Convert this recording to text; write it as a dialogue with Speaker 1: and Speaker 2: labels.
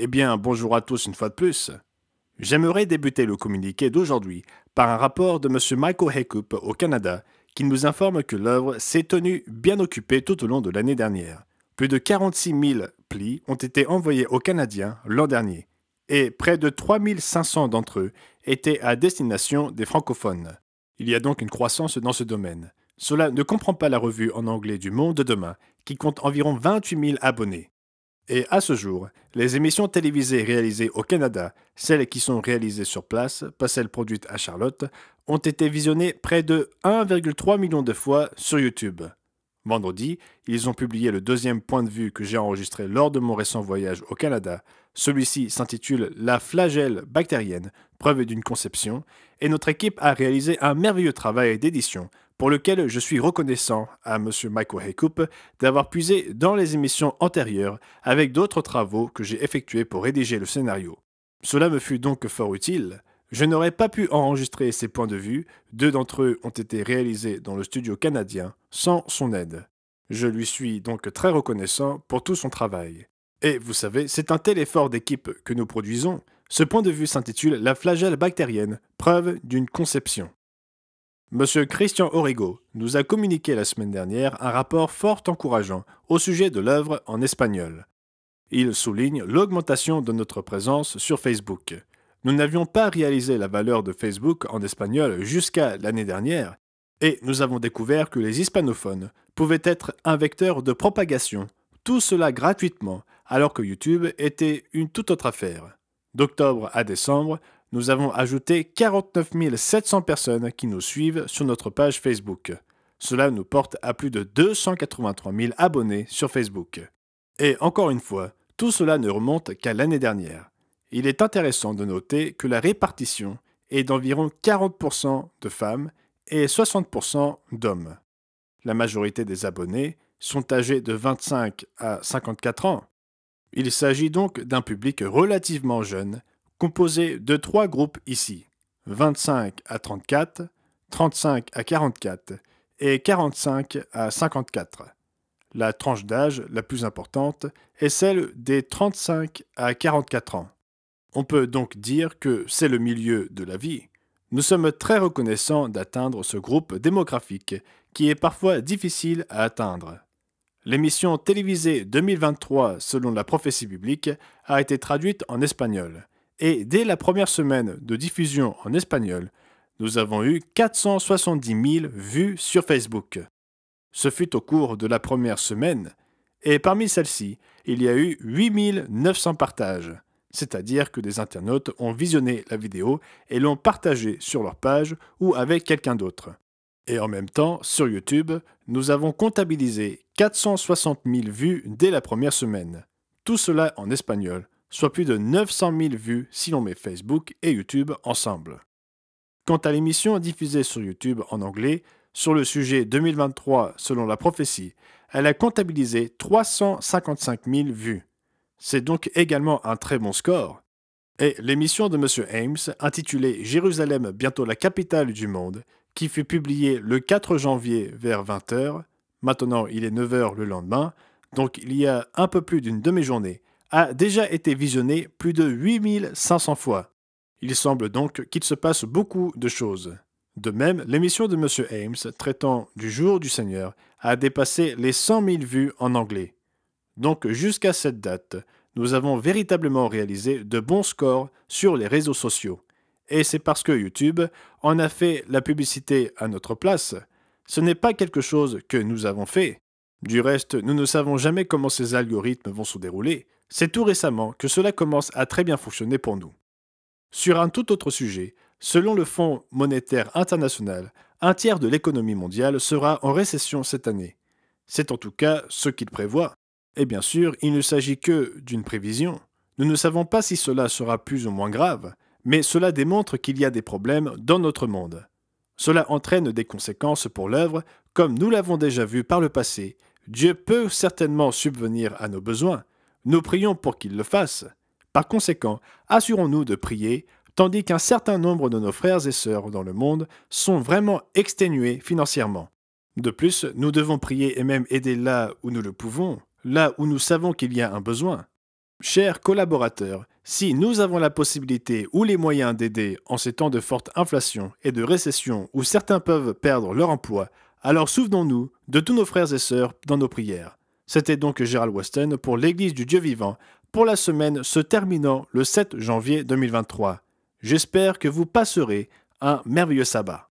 Speaker 1: Eh bien, bonjour à tous une fois de plus. J'aimerais débuter le communiqué d'aujourd'hui par un rapport de M. Michael Heckup au Canada qui nous informe que l'œuvre s'est tenue bien occupée tout au long de l'année dernière. Plus de 46 000 plis ont été envoyés aux Canadiens l'an dernier et près de 3 500 d'entre eux étaient à destination des francophones. Il y a donc une croissance dans ce domaine. Cela ne comprend pas la revue en anglais du Monde demain qui compte environ 28 000 abonnés. Et à ce jour, les émissions télévisées réalisées au Canada, celles qui sont réalisées sur place, pas celles produites à Charlotte, ont été visionnées près de 1,3 million de fois sur YouTube. Vendredi, ils ont publié le deuxième point de vue que j'ai enregistré lors de mon récent voyage au Canada. Celui-ci s'intitule La flagelle bactérienne, preuve d'une conception, et notre équipe a réalisé un merveilleux travail d'édition pour lequel je suis reconnaissant à M. Michael Haycoop d'avoir puisé dans les émissions antérieures avec d'autres travaux que j'ai effectués pour rédiger le scénario. Cela me fut donc fort utile. Je n'aurais pas pu enregistrer ces points de vue, deux d'entre eux ont été réalisés dans le studio canadien, sans son aide. Je lui suis donc très reconnaissant pour tout son travail. Et vous savez, c'est un tel effort d'équipe que nous produisons. Ce point de vue s'intitule La flagelle bactérienne, preuve d'une conception. Monsieur Christian Origo nous a communiqué la semaine dernière un rapport fort encourageant au sujet de l'œuvre en espagnol. Il souligne l'augmentation de notre présence sur Facebook. Nous n'avions pas réalisé la valeur de Facebook en espagnol jusqu'à l'année dernière, et nous avons découvert que les hispanophones pouvaient être un vecteur de propagation, tout cela gratuitement, alors que YouTube était une toute autre affaire. D'octobre à décembre, nous avons ajouté 49 700 personnes qui nous suivent sur notre page Facebook. Cela nous porte à plus de 283 000 abonnés sur Facebook. Et encore une fois, tout cela ne remonte qu'à l'année dernière. Il est intéressant de noter que la répartition est d'environ 40% de femmes et 60% d'hommes. La majorité des abonnés sont âgés de 25 à 54 ans. Il s'agit donc d'un public relativement jeune composée de trois groupes ici, 25 à 34, 35 à 44 et 45 à 54. La tranche d'âge la plus importante est celle des 35 à 44 ans. On peut donc dire que c'est le milieu de la vie. Nous sommes très reconnaissants d'atteindre ce groupe démographique qui est parfois difficile à atteindre. L'émission télévisée 2023 selon la prophétie biblique a été traduite en espagnol et dès la première semaine de diffusion en espagnol, nous avons eu 470 000 vues sur Facebook. Ce fut au cours de la première semaine, et parmi celles-ci, il y a eu 8 900 partages, c'est-à-dire que des internautes ont visionné la vidéo et l'ont partagée sur leur page ou avec quelqu'un d'autre. Et en même temps, sur YouTube, nous avons comptabilisé 460 000 vues dès la première semaine. Tout cela en espagnol, soit plus de 900 000 vues si l'on met Facebook et YouTube ensemble. Quant à l'émission diffusée sur YouTube en anglais, sur le sujet 2023 selon la prophétie, elle a comptabilisé 355 000 vues. C'est donc également un très bon score. Et l'émission de M. Ames, intitulée Jérusalem bientôt la capitale du monde, qui fut publiée le 4 janvier vers 20h, maintenant il est 9h le lendemain, donc il y a un peu plus d'une demi-journée, a déjà été visionné plus de 8500 fois. Il semble donc qu'il se passe beaucoup de choses. De même, l'émission de M. Ames traitant du jour du Seigneur a dépassé les 100 000 vues en anglais. Donc jusqu'à cette date, nous avons véritablement réalisé de bons scores sur les réseaux sociaux. Et c'est parce que YouTube en a fait la publicité à notre place. Ce n'est pas quelque chose que nous avons fait. Du reste, nous ne savons jamais comment ces algorithmes vont se dérouler. C'est tout récemment que cela commence à très bien fonctionner pour nous. Sur un tout autre sujet, selon le Fonds monétaire international, un tiers de l'économie mondiale sera en récession cette année. C'est en tout cas ce qu'il prévoit. Et bien sûr, il ne s'agit que d'une prévision. Nous ne savons pas si cela sera plus ou moins grave, mais cela démontre qu'il y a des problèmes dans notre monde. Cela entraîne des conséquences pour l'œuvre, comme nous l'avons déjà vu par le passé. Dieu peut certainement subvenir à nos besoins, nous prions pour qu'il le fasse. Par conséquent, assurons-nous de prier, tandis qu'un certain nombre de nos frères et sœurs dans le monde sont vraiment exténués financièrement. De plus, nous devons prier et même aider là où nous le pouvons, là où nous savons qu'il y a un besoin. Chers collaborateurs, si nous avons la possibilité ou les moyens d'aider en ces temps de forte inflation et de récession où certains peuvent perdre leur emploi, alors souvenons-nous de tous nos frères et sœurs dans nos prières. C'était donc Gérald Weston pour l'Église du Dieu vivant, pour la semaine se terminant le 7 janvier 2023. J'espère que vous passerez un merveilleux sabbat.